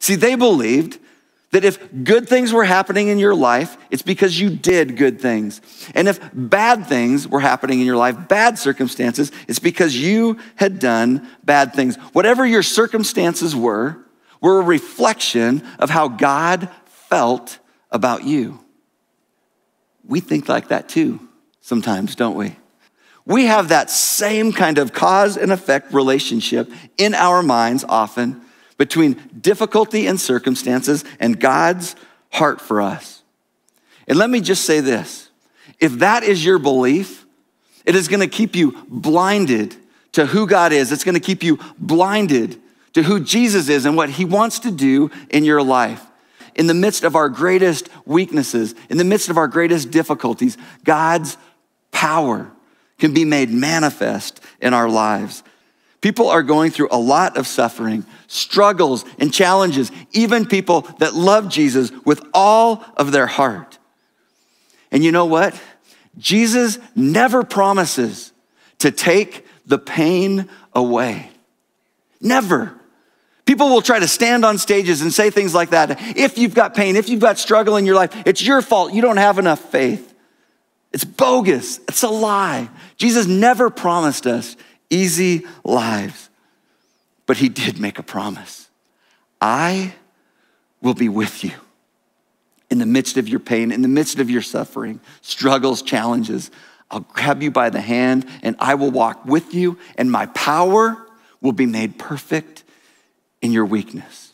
See, they believed that if good things were happening in your life, it's because you did good things. And if bad things were happening in your life, bad circumstances, it's because you had done bad things. Whatever your circumstances were, were a reflection of how God felt about you. We think like that too sometimes, don't we? We have that same kind of cause and effect relationship in our minds often between difficulty and circumstances and God's heart for us. And let me just say this if that is your belief, it is gonna keep you blinded to who God is, it's gonna keep you blinded to who Jesus is and what he wants to do in your life. In the midst of our greatest weaknesses, in the midst of our greatest difficulties, God's power can be made manifest in our lives. People are going through a lot of suffering, struggles, and challenges, even people that love Jesus with all of their heart. And you know what? Jesus never promises to take the pain away. Never. People will try to stand on stages and say things like that. If you've got pain, if you've got struggle in your life, it's your fault. You don't have enough faith. It's bogus. It's a lie. Jesus never promised us easy lives. But he did make a promise I will be with you in the midst of your pain, in the midst of your suffering, struggles, challenges. I'll grab you by the hand and I will walk with you, and my power will be made perfect in your weakness.